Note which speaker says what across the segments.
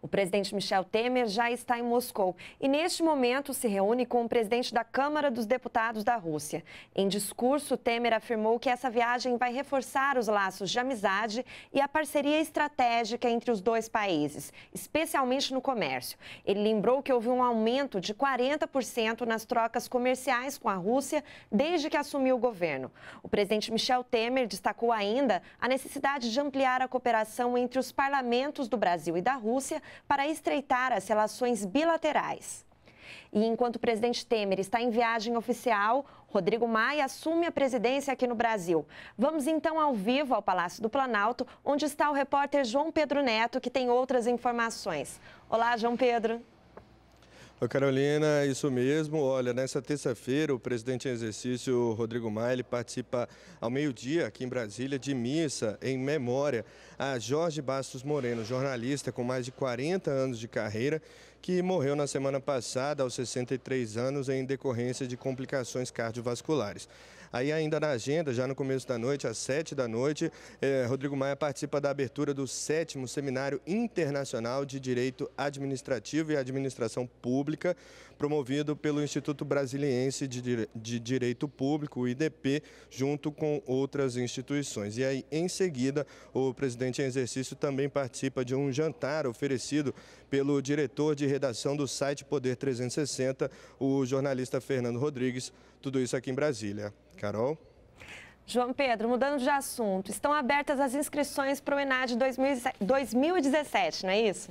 Speaker 1: O presidente Michel Temer já está em Moscou e, neste momento, se reúne com o presidente da Câmara dos Deputados da Rússia. Em discurso, Temer afirmou que essa viagem vai reforçar os laços de amizade e a parceria estratégica entre os dois países, especialmente no comércio. Ele lembrou que houve um aumento de 40% nas trocas comerciais com a Rússia desde que assumiu o governo. O presidente Michel Temer destacou ainda a necessidade de ampliar a cooperação entre os parlamentos do Brasil e da Rússia Rússia para estreitar as relações bilaterais. E enquanto o presidente Temer está em viagem oficial, Rodrigo Maia assume a presidência aqui no Brasil. Vamos então ao vivo ao Palácio do Planalto, onde está o repórter João Pedro Neto, que tem outras informações. Olá, João Pedro.
Speaker 2: Carolina, isso mesmo. Olha, nessa terça-feira, o presidente em exercício, Rodrigo Maia, participa ao meio-dia aqui em Brasília de missa em memória a Jorge Bastos Moreno, jornalista com mais de 40 anos de carreira, que morreu na semana passada, aos 63 anos, em decorrência de complicações cardiovasculares. Aí ainda na agenda, já no começo da noite, às 7 da noite, eh, Rodrigo Maia participa da abertura do sétimo Seminário Internacional de Direito Administrativo e Administração Pública, promovido pelo Instituto Brasiliense de, Dire... de Direito Público, o IDP, junto com outras instituições. E aí, em seguida, o presidente em exercício também participa de um jantar oferecido pelo diretor de redação do site Poder 360, o jornalista Fernando Rodrigues. Tudo isso aqui em Brasília. Carol?
Speaker 1: João Pedro, mudando de assunto, estão abertas as inscrições para o ENAD 2017, não é isso?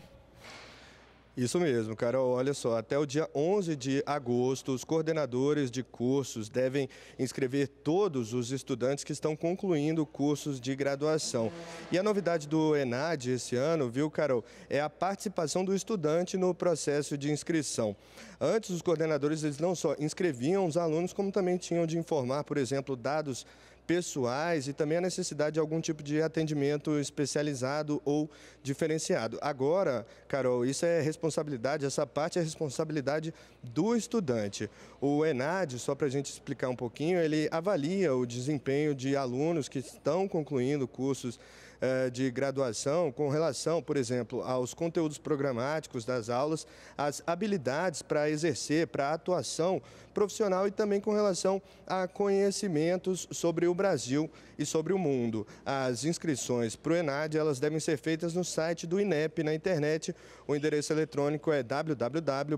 Speaker 2: Isso mesmo, Carol. Olha só, até o dia 11 de agosto, os coordenadores de cursos devem inscrever todos os estudantes que estão concluindo cursos de graduação. E a novidade do ENAD esse ano, viu, Carol, é a participação do estudante no processo de inscrição. Antes, os coordenadores eles não só inscreviam os alunos, como também tinham de informar, por exemplo, dados pessoais e também a necessidade de algum tipo de atendimento especializado ou diferenciado. Agora, Carol, isso é responsabilidade, essa parte é responsabilidade do estudante. O ENAD, só para a gente explicar um pouquinho, ele avalia o desempenho de alunos que estão concluindo cursos eh, de graduação com relação, por exemplo, aos conteúdos programáticos das aulas, as habilidades para exercer, para atuação profissional e também com relação a conhecimentos sobre o Brasil e sobre o mundo. As inscrições para o ENAD elas devem ser feitas no site do INEP na internet. O endereço eletrônico é www.inep.gov.br.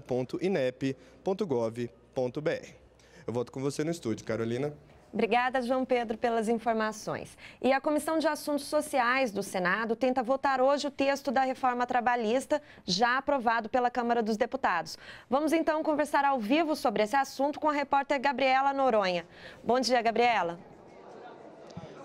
Speaker 2: Eu volto com você no estúdio, Carolina.
Speaker 1: Obrigada, João Pedro, pelas informações. E a Comissão de Assuntos Sociais do Senado tenta votar hoje o texto da reforma trabalhista já aprovado pela Câmara dos Deputados. Vamos então conversar ao vivo sobre esse assunto com a repórter Gabriela Noronha.
Speaker 3: Bom dia, Gabriela.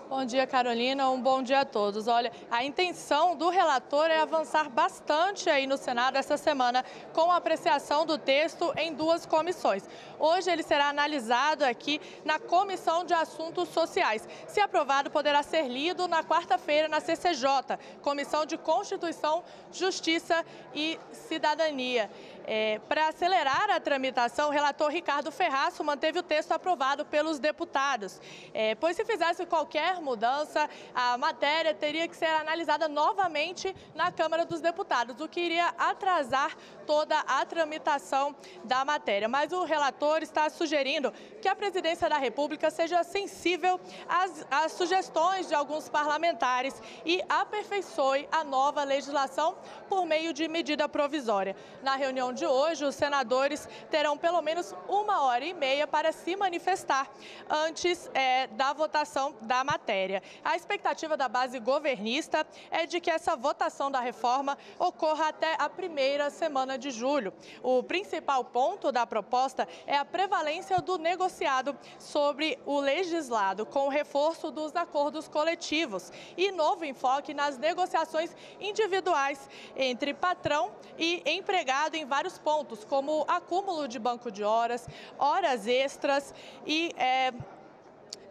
Speaker 3: Bom dia, Carolina. Um bom dia a todos. Olha, a intenção do relator é avançar bastante aí no Senado essa semana com a apreciação do texto em duas comissões. Hoje ele será analisado aqui na Comissão de Assuntos Sociais. Se aprovado, poderá ser lido na quarta-feira na CCJ, Comissão de Constituição, Justiça e Cidadania. É, para acelerar a tramitação, o relator Ricardo Ferraço manteve o texto aprovado pelos deputados, é, pois se fizesse qualquer mudança, a matéria teria que ser analisada novamente na Câmara dos Deputados, o que iria atrasar toda a tramitação da matéria. Mas o relator está sugerindo que a Presidência da República seja sensível às, às sugestões de alguns parlamentares e aperfeiçoe a nova legislação por meio de medida provisória. Na reunião de hoje, os senadores terão pelo menos uma hora e meia para se manifestar antes é, da votação da matéria. A expectativa da base governista é de que essa votação da reforma ocorra até a primeira semana de julho. O principal ponto da proposta é a prevalência do negociado sobre o legislado, com o reforço dos acordos coletivos e novo enfoque nas negociações individuais entre patrão e empregado em vários vários pontos, como acúmulo de banco de horas, horas extras e é,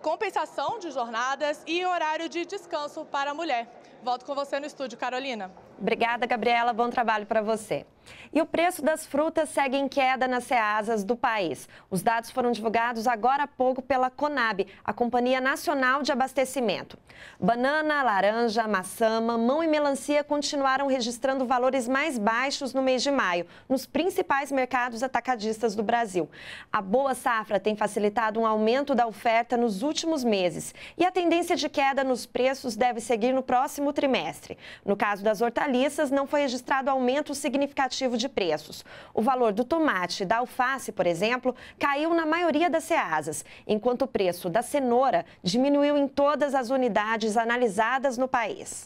Speaker 3: compensação de jornadas e horário de descanso para a mulher. Volto com você no estúdio, Carolina.
Speaker 1: Obrigada, Gabriela. Bom trabalho para você. E o preço das frutas segue em queda nas ceasas do país. Os dados foram divulgados agora há pouco pela Conab, a Companhia Nacional de Abastecimento. Banana, laranja, maçã, mamão e melancia continuaram registrando valores mais baixos no mês de maio, nos principais mercados atacadistas do Brasil. A boa safra tem facilitado um aumento da oferta nos últimos meses e a tendência de queda nos preços deve seguir no próximo trimestre. No caso das hortaliças, hortaliças não foi registrado aumento significativo de preços. O valor do tomate e da alface, por exemplo, caiu na maioria das ceasas, enquanto o preço da cenoura diminuiu em todas as unidades analisadas no país.